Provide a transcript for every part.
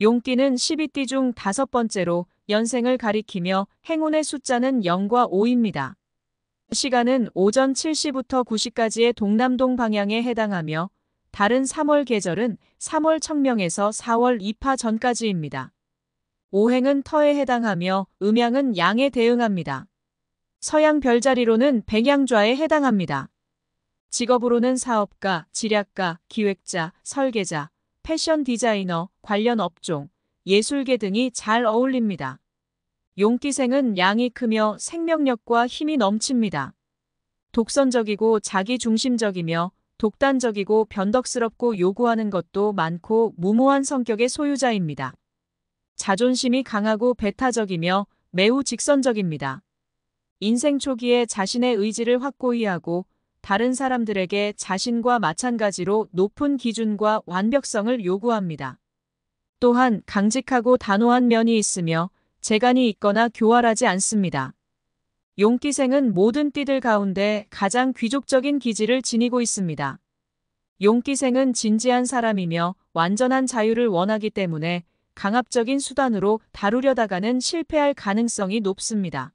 용띠는 12띠 중 다섯 번째로 연생을 가리키며 행운의 숫자는 0과 5입니다. 그 시간은 오전 7시부터 9시까지의 동남동 방향에 해당하며 다른 3월 계절은 3월 청명에서 4월 입하 전까지입니다. 오행은 터에 해당하며 음양은 양에 대응합니다. 서양 별자리로는 백양좌에 해당합니다. 직업으로는 사업가, 지략가, 기획자, 설계자, 패션 디자이너, 관련 업종, 예술계 등이 잘 어울립니다. 용기생은 양이 크며 생명력과 힘이 넘칩니다. 독선적이고 자기중심적이며 독단적이고 변덕스럽고 요구하는 것도 많고 무모한 성격의 소유자입니다. 자존심이 강하고 배타적이며 매우 직선적입니다. 인생 초기에 자신의 의지를 확고히 하고 다른 사람들에게 자신과 마찬가지로 높은 기준과 완벽성을 요구합니다. 또한 강직하고 단호한 면이 있으며 재간이 있거나 교활하지 않습니다. 용기생은 모든 띠들 가운데 가장 귀족적인 기질을 지니고 있습니다. 용기생은 진지한 사람이며 완전한 자유를 원하기 때문에 강압적인 수단으로 다루려다가는 실패할 가능성이 높습니다.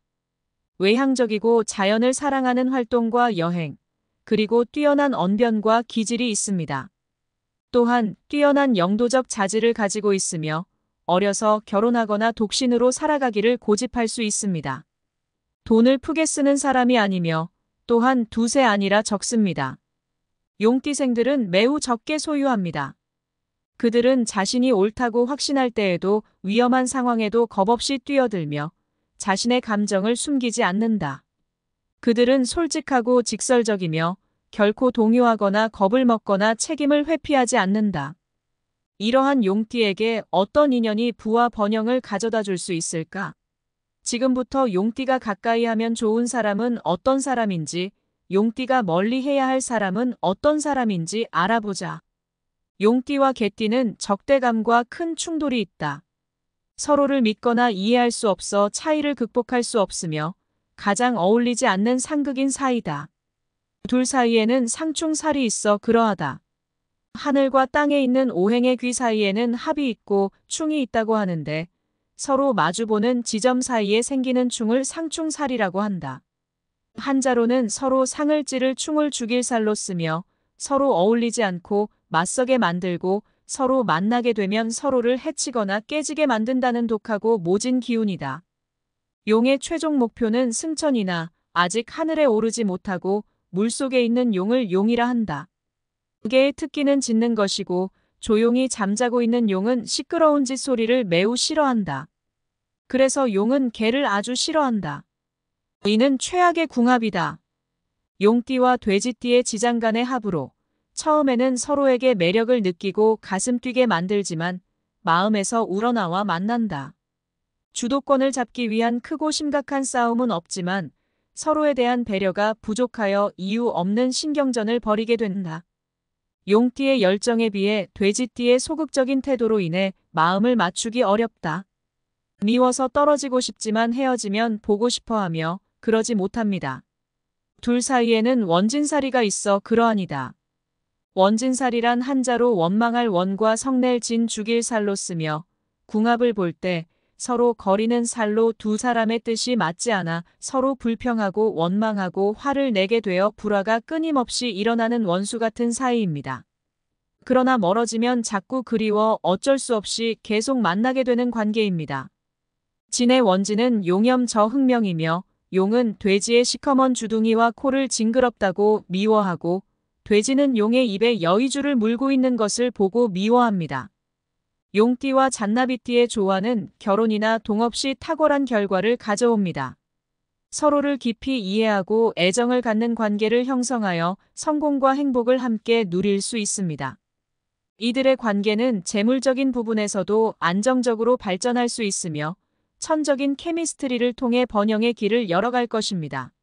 외향적이고 자연을 사랑하는 활동과 여행, 그리고 뛰어난 언변과 기질이 있습니다. 또한 뛰어난 영도적 자질을 가지고 있으며 어려서 결혼하거나 독신으로 살아가기를 고집할 수 있습니다. 돈을 푸게 쓰는 사람이 아니며 또한 두세 아니라 적습니다. 용띠생들은 매우 적게 소유합니다. 그들은 자신이 옳다고 확신할 때에도 위험한 상황에도 겁없이 뛰어들며 자신의 감정을 숨기지 않는다. 그들은 솔직하고 직설적이며 결코 동요하거나 겁을 먹거나 책임을 회피하지 않는다. 이러한 용띠에게 어떤 인연이 부와 번영을 가져다 줄 수 있을까? 지금부터 용띠가 가까이 하면 좋은 사람은 어떤 사람인지, 용띠가 멀리 해야 할 사람은 어떤 사람인지 알아보자. 용띠와 개띠는 적대감과 큰 충돌이 있다. 서로를 믿거나 이해할 수 없어 차이를 극복할 수 없으며 가장 어울리지 않는 상극인 사이다. 둘 사이에는 상충살이 있어 그러하다. 하늘과 땅에 있는 오행의 귀 사이에는 합이 있고 충이 있다고 하는데 서로 마주보는 지점 사이에 생기는 충을 상충살이라고 한다. 한자로는 서로 상을 찌를 충을 죽일 살로 쓰며 서로 어울리지 않고 맞서게 만들고 서로 만나게 되면 서로를 해치거나 깨지게 만든다는 독하고 모진 기운이다. 용의 최종 목표는 승천이나 아직 하늘에 오르지 못하고 물속에 있는 용을 용이라 한다. 그게의 특기는 짖는 것이고 조용히 잠자고 있는 용은 시끄러운 짓소리를 매우 싫어한다. 그래서 용은 개를 아주 싫어한다. 이는 최악의 궁합이다. 용띠와 돼지띠의 지장 간의 합으로 처음에는 서로에게 매력을 느끼고 가슴 뛰게 만들지만 마음에서 우러나와 만난다. 주도권을 잡기 위한 크고 심각한 싸움은 없지만 서로에 대한 배려가 부족하여 이유 없는 신경전을 벌이게 된다. 용띠의 열정에 비해 돼지띠의 소극적인 태도로 인해 마음을 맞추기 어렵다. 미워서 떨어지고 싶지만 헤어지면 보고 싶어하며 그러지 못합니다. 둘 사이에는 원진살이가 있어 그러하니다. 원진살이란 한자로 원망할 원과 성낼 진 죽일 살로 쓰며 궁합을 볼때 서로 거리는 살로 두 사람의 뜻이 맞지 않아 서로 불평하고 원망하고 화를 내게 되어 불화가 끊임없이 일어나는 원수 같은 사이입니다. 그러나 멀어지면 자꾸 그리워 어쩔 수 없이 계속 만나게 되는 관계입니다. 진의 원지는 용염 저흥명이며 용은 돼지의 시커먼 주둥이와 코를 징그럽다고 미워하고 돼지는 용의 입에 여의주를 물고 있는 것을 보고 미워합니다. 용띠와 잔나비띠의 조화는 결혼이나 동업시 탁월한 결과를 가져옵니다. 서로를 깊이 이해하고 애정을 갖는 관계를 형성하여 성공과 행복을 함께 누릴 수 있습니다. 이들의 관계는 재물적인 부분에서도 안정적으로 발전할 수 있으며 천적인 케미스트리를 통해 번영의 길을 열어갈 것입니다.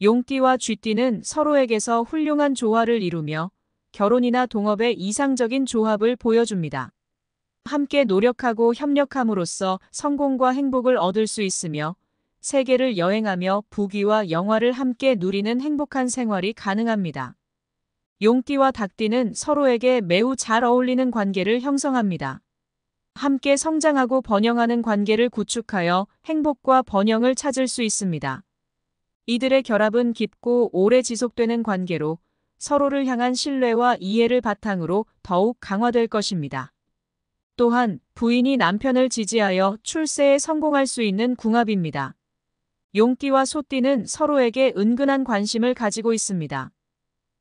용띠와 쥐띠는 서로에게서 훌륭한 조화를 이루며 결혼이나 동업에 이상적인 조합을 보여줍니다. 함께 노력하고 협력함으로써 성공과 행복을 얻을 수 있으며 세계를 여행하며 부귀와 영화를 함께 누리는 행복한 생활이 가능합니다. 용띠와 닭띠는 서로에게 매우 잘 어울리는 관계를 형성합니다. 함께 성장하고 번영하는 관계를 구축하여 행복과 번영을 찾을 수 있습니다. 이들의 결합은 깊고 오래 지속되는 관계로 서로를 향한 신뢰와 이해를 바탕으로 더욱 강화될 것입니다. 또한 부인이 남편을 지지하여 출세에 성공할 수 있는 궁합입니다. 용기와 소띠는 서로에게 은근한 관심을 가지고 있습니다.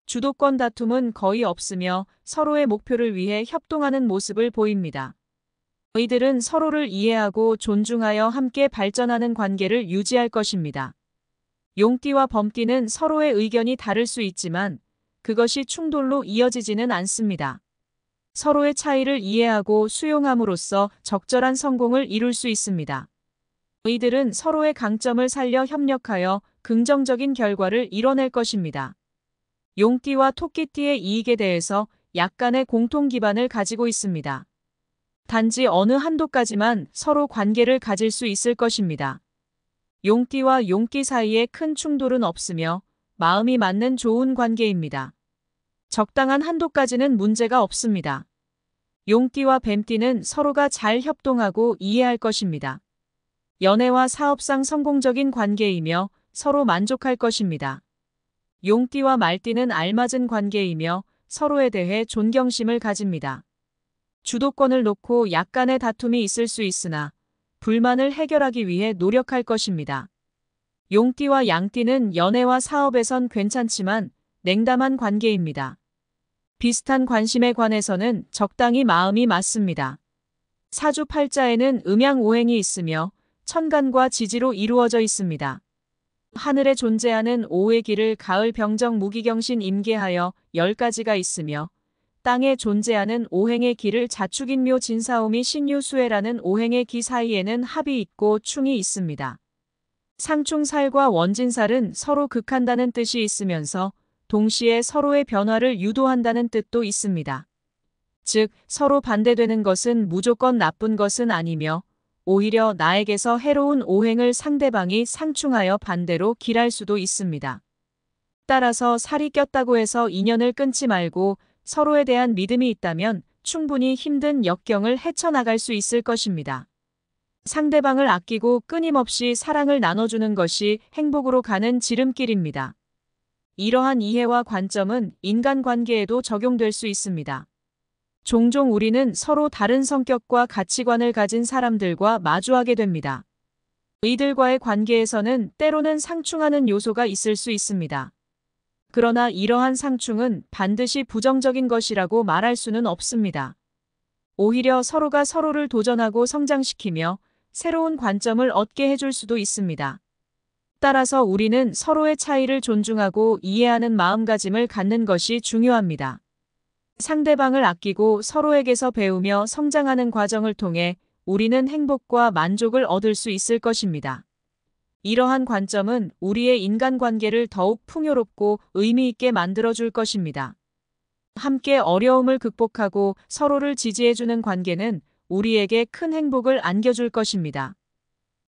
주도권 다툼은 거의 없으며 서로의 목표를 위해 협동하는 모습을 보입니다. 이들은 서로를 이해하고 존중하여 함께 발전하는 관계를 유지할 것입니다. 용띠와 범띠는 서로의 의견이 다를 수 있지만 그것이 충돌로 이어지지는 않습니다. 서로의 차이를 이해하고 수용함으로써 적절한 성공을 이룰 수 있습니다. 이들은 서로의 강점을 살려 협력하여 긍정적인 결과를 이뤄낼 것입니다. 용띠와 토끼띠의 이익에 대해서 약간의 공통 기반을 가지고 있습니다. 단지 어느 한도까지만 서로 관계를 가질 수 있을 것입니다. 용띠와 용띠 사이에 큰 충돌은 없으며 마음이 맞는 좋은 관계입니다. 적당한 한도까지는 문제가 없습니다. 용띠와 뱀띠는 서로가 잘 협동하고 이해할 것입니다. 연애와 사업상 성공적인 관계이며 서로 만족할 것입니다. 용띠와 말띠는 알맞은 관계이며 서로에 대해 존경심을 가집니다. 주도권을 놓고 약간의 다툼이 있을 수 있으나 불만을 해결하기 위해 노력할 것입니다. 용띠와 양띠는 연애와 사업에선 괜찮지만 냉담한 관계입니다. 비슷한 관심에 관해서는 적당히 마음이 맞습니다. 사주팔자에는 음양오행이 있으며 천간과 지지로 이루어져 있습니다. 하늘에 존재하는 오의 길을 가을 병정 무기경신 임계하여 열 가지가 있으며 땅에 존재하는 오행의 길을 자축인묘 진사오미 신유수애라는 오행의 기 사이에는 합이 있고 충이 있습니다. 상충살과 원진살은 서로 극한다는 뜻이 있으면서 동시에 서로의 변화를 유도한다는 뜻도 있습니다. 즉, 서로 반대되는 것은 무조건 나쁜 것은 아니며 오히려 나에게서 해로운 오행을 상대방이 상충하여 반대로 길할 수도 있습니다. 따라서 살이 꼈다고 해서 인연을 끊지 말고 서로에 대한 믿음이 있다면 충분히 힘든 역경을 헤쳐나갈 수 있을 것입니다. 상대방을 아끼고 끊임없이 사랑을 나눠주는 것이 행복으로 가는 지름길입니다. 이러한 이해와 관점은 인간관계에도 적용될 수 있습니다. 종종 우리는 서로 다른 성격과 가치관을 가진 사람들과 마주하게 됩니다. 이들과의 관계에서는 때로는 상충하는 요소가 있을 수 있습니다. 그러나 이러한 상충은 반드시 부정적인 것이라고 말할 수는 없습니다. 오히려 서로가 서로를 도전하고 성장시키며 새로운 관점을 얻게 해줄 수도 있습니다. 따라서 우리는 서로의 차이를 존중하고 이해하는 마음가짐을 갖는 것이 중요합니다. 상대방을 아끼고 서로에게서 배우며 성장하는 과정을 통해 우리는 행복과 만족을 얻을 수 있을 것입니다. 이러한 관점은 우리의 인간관계를 더욱 풍요롭고 의미있게 만들어줄 것입니다. 함께 어려움을 극복하고 서로를 지지해주는 관계는 우리에게 큰 행복을 안겨줄 것입니다.